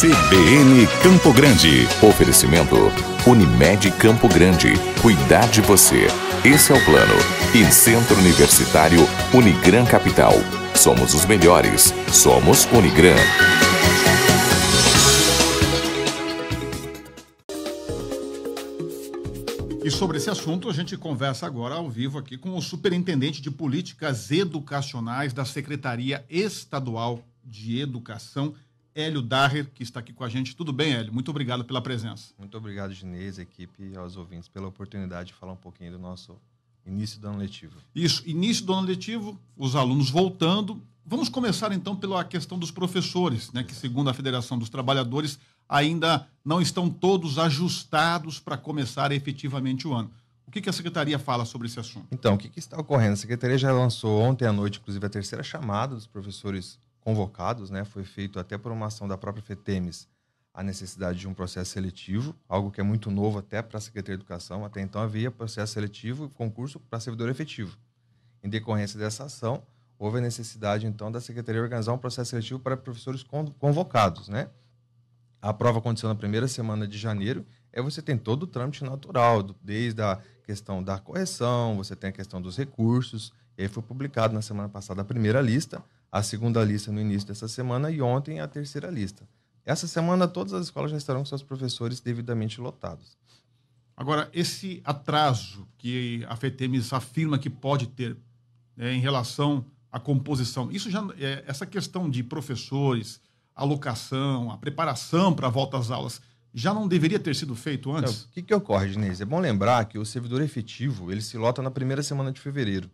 CBN Campo Grande. Oferecimento Unimed Campo Grande. Cuidar de você. Esse é o plano. E Centro Universitário Unigran Capital. Somos os melhores. Somos Unigran. E sobre esse assunto, a gente conversa agora ao vivo aqui com o Superintendente de Políticas Educacionais da Secretaria Estadual de Educação, Hélio Darrer, que está aqui com a gente. Tudo bem, Hélio? Muito obrigado pela presença. Muito obrigado, Ginês, equipe e aos ouvintes pela oportunidade de falar um pouquinho do nosso início do ano letivo. Isso, início do ano letivo, os alunos voltando. Vamos começar então pela questão dos professores, né, que segundo a Federação dos Trabalhadores ainda não estão todos ajustados para começar efetivamente o ano. O que, que, a secretaria fala sobre esse assunto? Então, o que, que está ocorrendo? A secretaria já lançou ontem à noite, inclusive, a terceira chamada dos professores convocados, né? Foi feito até por uma ação da própria FETEMES a necessidade de um processo seletivo, algo que é muito novo até para a Secretaria de Educação. Até então havia processo seletivo e concurso para servidor efetivo. Em decorrência dessa ação, houve a necessidade então da Secretaria organizar um processo seletivo para professores convocados, né? A prova aconteceu na primeira semana de janeiro, é você tem todo o trâmite natural, desde a questão da correção, você tem a questão dos recursos, e aí foi publicado na semana passada a primeira lista, a segunda lista no início dessa semana e ontem a terceira lista. Essa semana todas as escolas já estarão com seus professores devidamente lotados. Agora, esse atraso que a FETEMES afirma que pode ter né, em relação à composição, isso já é, essa questão de professores, alocação, a preparação para a volta às aulas, já não deveria ter sido feito antes? Então, o que, que ocorre, Dinês? É bom lembrar que o servidor efetivo ele se lota na primeira semana de fevereiro.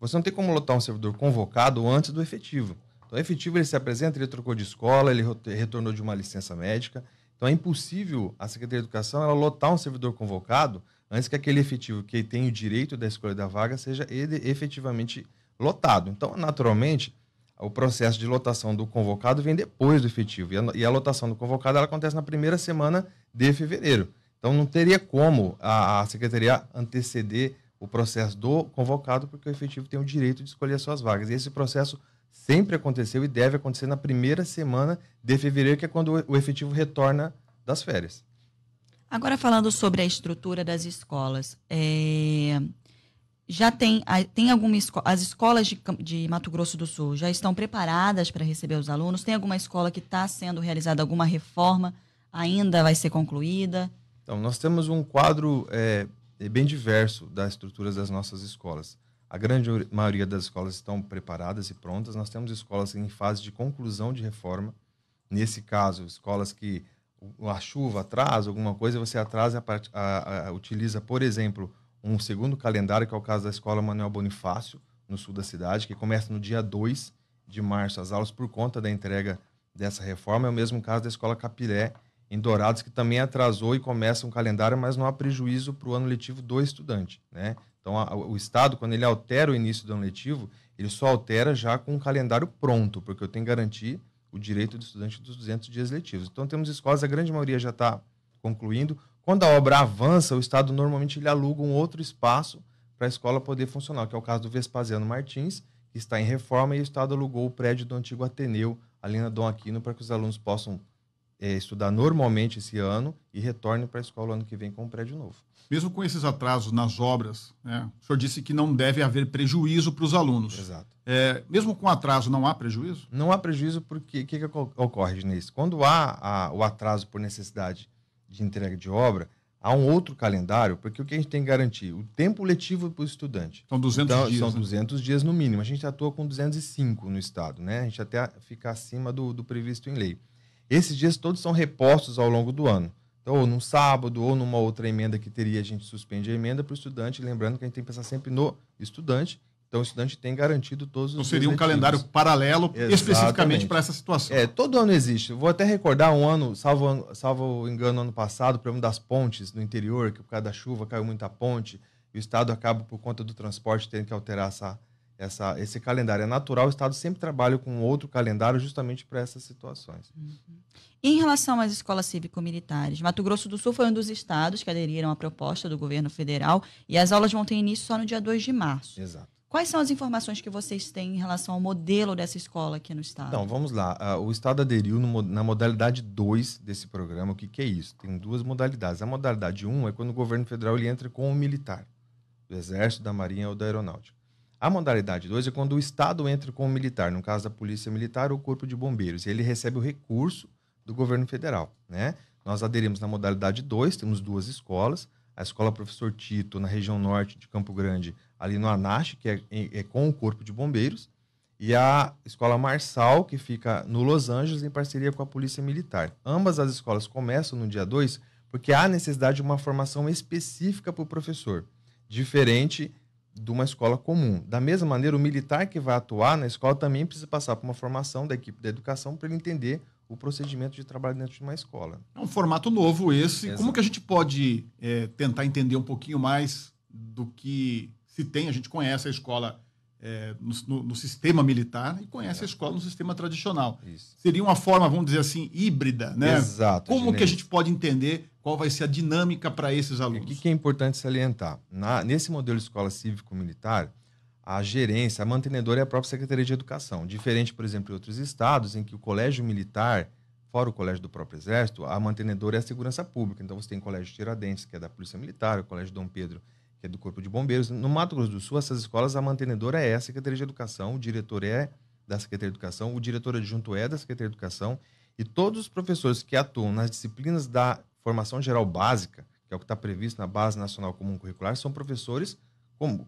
Você não tem como lotar um servidor convocado antes do efetivo. Então, o efetivo ele se apresenta, ele trocou de escola, ele retornou de uma licença médica. Então, é impossível a Secretaria de Educação ela lotar um servidor convocado antes que aquele efetivo que tem o direito da escolha da vaga seja efetivamente lotado. Então, naturalmente, o processo de lotação do convocado vem depois do efetivo. E a, e a lotação do convocado ela acontece na primeira semana de fevereiro. Então, não teria como a, a Secretaria anteceder o processo do convocado, porque o efetivo tem o direito de escolher suas vagas. E esse processo sempre aconteceu e deve acontecer na primeira semana de fevereiro, que é quando o efetivo retorna das férias. Agora, falando sobre a estrutura das escolas, é... já tem, tem alguma as escolas de, de Mato Grosso do Sul já estão preparadas para receber os alunos? Tem alguma escola que está sendo realizada alguma reforma? Ainda vai ser concluída? Então, nós temos um quadro é, é bem diverso das estruturas das nossas escolas. A grande maioria das escolas estão preparadas e prontas. Nós temos escolas em fase de conclusão de reforma. Nesse caso, escolas que a chuva atrasa alguma coisa, você atrasa, a, a, a, utiliza, por exemplo, um segundo calendário, que é o caso da Escola Manuel Bonifácio, no sul da cidade, que começa no dia 2 de março as aulas por conta da entrega dessa reforma. É o mesmo caso da Escola Capilé, em Dourados, que também atrasou e começa um calendário, mas não há prejuízo para o ano letivo do estudante. Né? Então, a, o Estado, quando ele altera o início do ano letivo, ele só altera já com um calendário pronto, porque eu tenho que garantir o direito do estudante dos 200 dias letivos. Então, temos escolas, a grande maioria já está concluindo. Quando a obra avança, o Estado normalmente ele aluga um outro espaço para a escola poder funcionar, que é o caso do Vespasiano Martins, que está em reforma, e o Estado alugou o prédio do antigo Ateneu, ali na Dom Aquino, para que os alunos possam é, estudar normalmente esse ano e retorne para a escola ano que vem com o prédio novo. Mesmo com esses atrasos nas obras, né, o senhor disse que não deve haver prejuízo para os alunos. Exato. É, mesmo com atraso, não há prejuízo? Não há prejuízo porque o que, que, ocorre, Diniz? Quando há a, o atraso por necessidade de entrega de obra, há um outro calendário, porque o que a gente tem que garantir? O tempo letivo para o estudante. São 200 então, dias. São né? 200 dias no mínimo. A gente atua com 205 no Estado, né? A gente até fica acima do, do previsto em lei. Esses dias todos são repostos ao longo do ano. Então, ou num sábado, ou numa outra emenda que teria, a gente suspende a emenda para o estudante. Lembrando que a gente tem que pensar sempre no estudante. Então, o estudante tem garantido todos então os. Então, seria um letivos. calendário paralelo Exatamente. especificamente para essa situação. É, todo ano existe. vou até recordar um ano, salvo, salvo engano, ano passado, o problema das pontes no interior, que por causa da chuva caiu muita ponte, e o Estado acaba, por conta do transporte, tendo que alterar essa, essa, esse calendário é natural, o Estado sempre trabalha com outro calendário justamente para essas situações. Uhum. Em relação às escolas cívico-militares, Mato Grosso do Sul foi um dos estados que aderiram à proposta do governo federal e as aulas vão ter início só no dia 2 de março. Exato. Quais são as informações que vocês têm em relação ao modelo dessa escola aqui no estado? Então, vamos lá. Ah, o estado aderiu no, na modalidade 2 desse programa. O que, que é isso? Tem duas modalidades. A modalidade 1 um é quando o governo federal ele entra com o militar, do Exército, da Marinha ou da Aeronáutica. A modalidade 2 é quando o Estado entra com o militar, no caso da Polícia Militar ou Corpo de Bombeiros, e ele recebe o recurso do governo federal. Né? Nós aderimos na modalidade 2, temos duas escolas, a Escola Professor Tito, na região norte de Campo Grande, ali no Anache, que é, é, é com o Corpo de Bombeiros, e a Escola Marçal, que fica no Los Angeles, em parceria com a Polícia Militar. Ambas as escolas começam no dia 2 porque há necessidade de uma formação específica para o professor, diferente de uma escola comum. Da mesma maneira, o militar que vai atuar na escola também precisa passar por uma formação da equipe da educação para ele entender o procedimento de trabalho dentro de uma escola. É um formato novo esse. Exato. Como que a gente pode é, tentar entender um pouquinho mais do que se tem? A gente conhece a escola é, no, no, sistema militar e conhece é. a escola no sistema tradicional. Isso. Seria uma forma, vamos dizer assim, híbrida, né? Exato. Como que a gente pode entender qual vai ser a dinâmica para esses alunos? O que é importante salientar? Na, nesse modelo de escola cívico-militar, a gerência, a mantenedora é a própria Secretaria de Educação. Diferente, por exemplo, de outros estados em que o colégio militar fora o colégio do próprio Exército, a mantenedora é a segurança pública. Então você tem o colégio Tiradentes, que é da Polícia Militar, o colégio Dom Pedro, que é do Corpo de Bombeiros. No Mato Grosso do Sul, essas escolas, a mantenedora é a Secretaria de Educação, o diretor é da Secretaria de Educação, o diretor adjunto é da Secretaria de Educação, e todos os professores que atuam nas disciplinas da formação geral básica, que é o que está previsto na Base Nacional Comum Curricular, são professores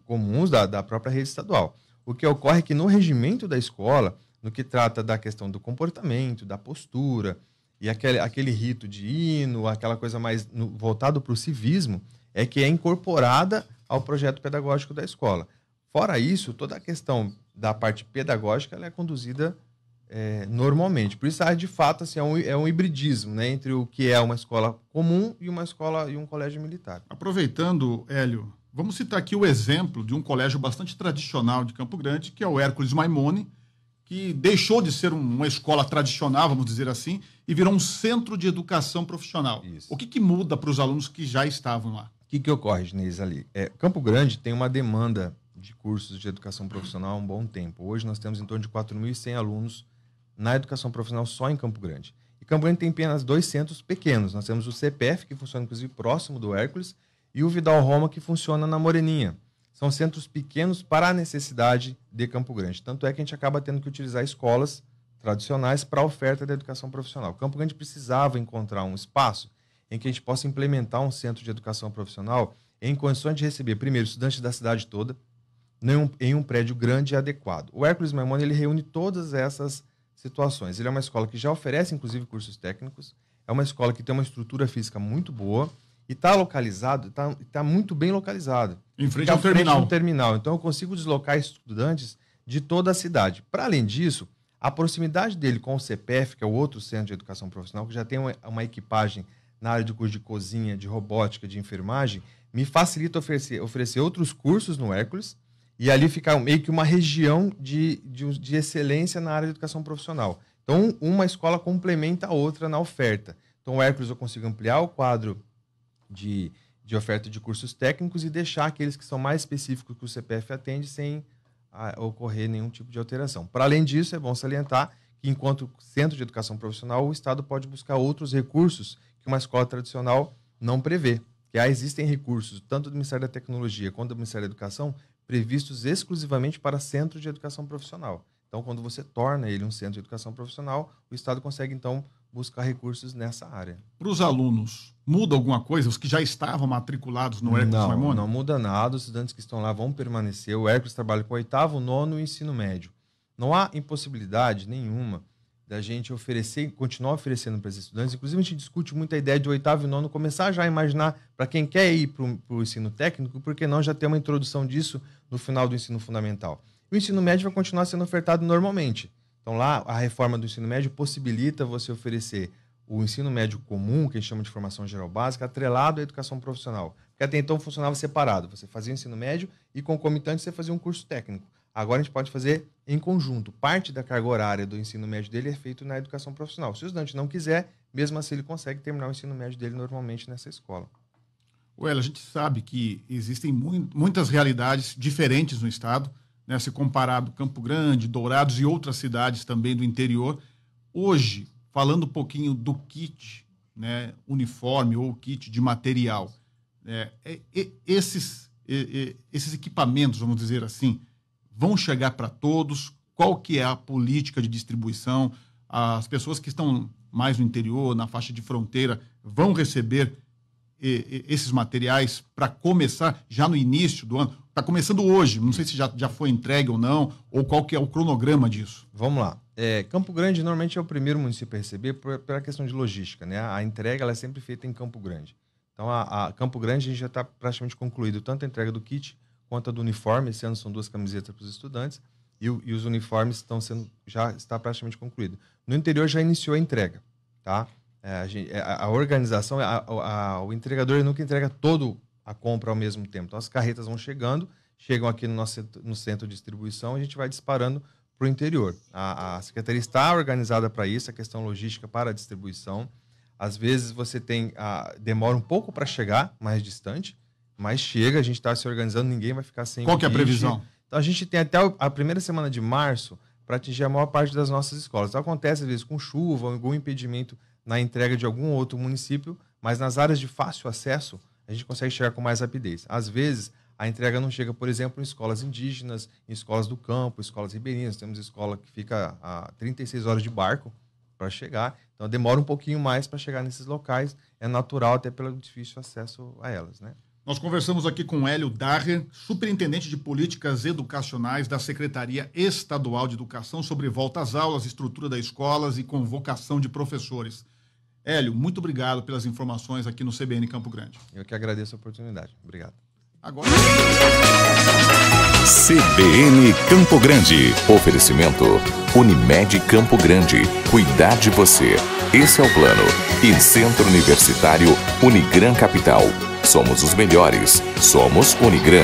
comuns da, da própria rede estadual. O que ocorre é que no regimento da escola, no que trata da questão do comportamento, da postura, e aquele, aquele rito de hino, aquela coisa mais no, voltado para o civismo, é que é incorporada ao projeto pedagógico da escola. Fora isso, toda a questão da parte pedagógica é conduzida é, normalmente. Por isso, ah, de fato, assim, é, um, é um hibridismo né, entre o que é uma escola comum e uma escola e um colégio militar. Aproveitando, Hélio, vamos citar aqui o exemplo de um colégio bastante tradicional de Campo Grande, que é o Hércules Maimone, que deixou de ser uma escola tradicional, vamos dizer assim, e virou um centro de educação profissional. Isso. O que, que muda para os alunos que já estavam lá? que, que ocorre, Ginês, ali? É, Campo Grande tem uma demanda de cursos de educação profissional há um bom tempo. Hoje nós temos em torno de 4.100 alunos na educação profissional só em Campo Grande. E Campo Grande tem apenas dois centros pequenos. Nós temos o CPF, que funciona inclusive próximo do Hércules, e o Vidal Roma, que funciona na Moreninha. São centros pequenos para a necessidade de Campo Grande. Tanto é que a gente acaba tendo que utilizar escolas tradicionais para a oferta da educação profissional. Campo Grande precisava encontrar um espaço em que a gente possa implementar um centro de educação profissional em condições de receber, primeiro, estudantes da cidade toda, em um, prédio grande e adequado. O Hércules Maimone ele reúne todas essas situações. Ele é uma escola que já oferece, inclusive, cursos técnicos, é uma escola que tem uma estrutura física muito boa e está localizado, está tá muito bem localizado. Em frente tá ao frente terminal. terminal. Então, eu consigo deslocar estudantes de toda a cidade. Para além disso, a proximidade dele com o CPF, que é o outro centro de educação profissional, que já tem uma, uma equipagem na área de curso de cozinha, de robótica, de enfermagem, me facilita oferecer, oferecer outros cursos no Hércules e ali ficar meio que uma região de, de, de excelência na área de educação profissional. Então, uma escola complementa a outra na oferta. Então, o Hércules eu consigo ampliar o quadro de, de oferta de cursos técnicos e deixar aqueles que são mais específicos que o CPF atende sem a, ah, ocorrer nenhum tipo de alteração. Para além disso, é bom salientar que, enquanto centro de educação profissional, o Estado pode buscar outros recursos que uma escola tradicional não prevê. Que há existem recursos, tanto do Ministério da Tecnologia quanto do Ministério da Educação, previstos exclusivamente para centros de educação profissional. Então, quando você torna ele um centro de educação profissional, o Estado consegue, então, buscar recursos nessa área. Para os alunos, muda alguma coisa? Os que já estavam matriculados no Hércules Não, não muda nada. Os estudantes que estão lá vão permanecer. O Hércules trabalha com o oitavo, nono e ensino médio. Não há impossibilidade nenhuma da gente oferecer continuar oferecendo para os estudantes. Inclusive, a gente discute muito a ideia de oitavo e nono começar já a imaginar, para quem quer ir para o ensino técnico, porque não já ter uma introdução disso no final do ensino fundamental. O ensino médio vai continuar sendo ofertado normalmente. Então, lá, a reforma do ensino médio possibilita você oferecer o ensino médio comum, que a gente chama de formação geral básica, atrelado à educação profissional. Porque até então funcionava separado. Você fazia o ensino médio e, concomitante, você fazia um curso técnico. Agora a gente pode fazer em conjunto. Parte da carga horária do ensino médio dele é feito na educação profissional. Se o estudante não quiser, mesmo assim ele consegue terminar o ensino médio dele normalmente nessa escola. Well, a gente sabe que existem muitas realidades diferentes no estado, né? se comparado Campo Grande, Dourados e outras cidades também do interior. Hoje, falando um pouquinho do kit, né? uniforme ou kit de material, é, é, é esses, é, é, esses equipamentos, vamos dizer assim, vão chegar para todos? Qual que é a política de distribuição? As pessoas que estão mais no interior, na faixa de fronteira, vão receber esses materiais para começar já no início do ano? Está começando hoje, não sei se já, já foi entregue ou não, ou qual que é o cronograma disso. Vamos lá. É, Campo Grande normalmente é o primeiro município a receber pela questão de logística, né? A entrega ela é sempre feita em Campo Grande. Então, a, a Campo Grande a gente já está praticamente concluído tanto a entrega do kit conta do uniforme, esse ano são duas camisetas para os estudantes, e, e, os uniformes estão sendo, já está praticamente concluído. No interior já iniciou a entrega, tá? É, a, gente, é, a, a, organização, a, o entregador nunca entrega todo a compra ao mesmo tempo. Então as carretas vão chegando, chegam aqui no nosso no centro de distribuição, a gente vai disparando para o interior. A, a, secretaria está organizada para isso, a questão logística para a distribuição. Às vezes você tem a, ah, demora um pouco para chegar mais distante, mas chega, a gente está se organizando, ninguém vai ficar sem. Qual que é a previsão? Então a gente tem até a primeira semana de março para atingir a maior parte das nossas escolas. Então, acontece às vezes com chuva, algum impedimento na entrega de algum outro município, mas nas áreas de fácil acesso a gente consegue chegar com mais rapidez. Às vezes a entrega não chega, por exemplo, em escolas indígenas, em escolas do campo, escolas ribeirinhas. Temos escola que fica a 36 horas de barco para chegar, então demora um pouquinho mais para chegar nesses locais. É natural até pelo difícil acesso a elas, né? Nós conversamos aqui com Hélio Darre, superintendente de políticas educacionais da Secretaria Estadual de Educação, sobre volta às aulas, estrutura das escolas e convocação de professores. Hélio, muito obrigado pelas informações aqui no CBN Campo Grande. Eu que agradeço a oportunidade. Obrigado. Agora. CBN Campo Grande. Oferecimento Unimed Campo Grande. Cuidar de você. Esse é o plano. E Centro Universitário Unigran Capital. Somos os melhores. Somos Unigran.